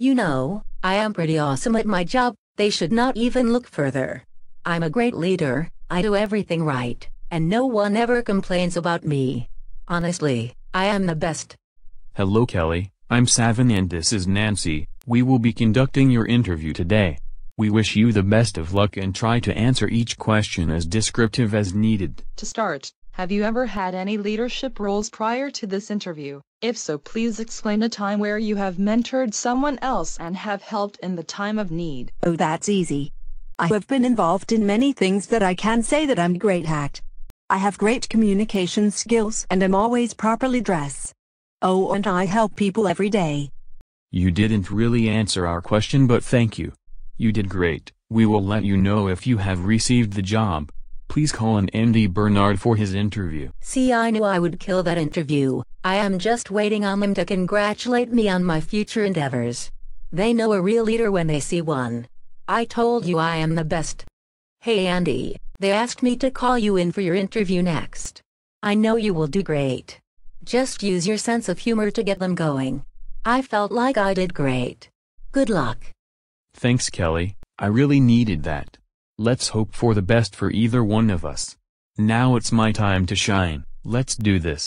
You know, I am pretty awesome at my job, they should not even look further. I'm a great leader, I do everything right, and no one ever complains about me. Honestly, I am the best. Hello Kelly, I'm Savin and this is Nancy, we will be conducting your interview today. We wish you the best of luck and try to answer each question as descriptive as needed. To start, have you ever had any leadership roles prior to this interview? If so, please explain a time where you have mentored someone else and have helped in the time of need. Oh, that's easy. I have been involved in many things that I can say that I'm great at. I have great communication skills and I'm always properly dressed. Oh, and I help people every day. You didn't really answer our question, but thank you. You did great. We will let you know if you have received the job. Please call on Andy Bernard for his interview. See, I knew I would kill that interview. I am just waiting on them to congratulate me on my future endeavors. They know a real leader when they see one. I told you I am the best. Hey Andy, they asked me to call you in for your interview next. I know you will do great. Just use your sense of humor to get them going. I felt like I did great. Good luck. Thanks, Kelly. I really needed that. Let's hope for the best for either one of us. Now it's my time to shine, let's do this.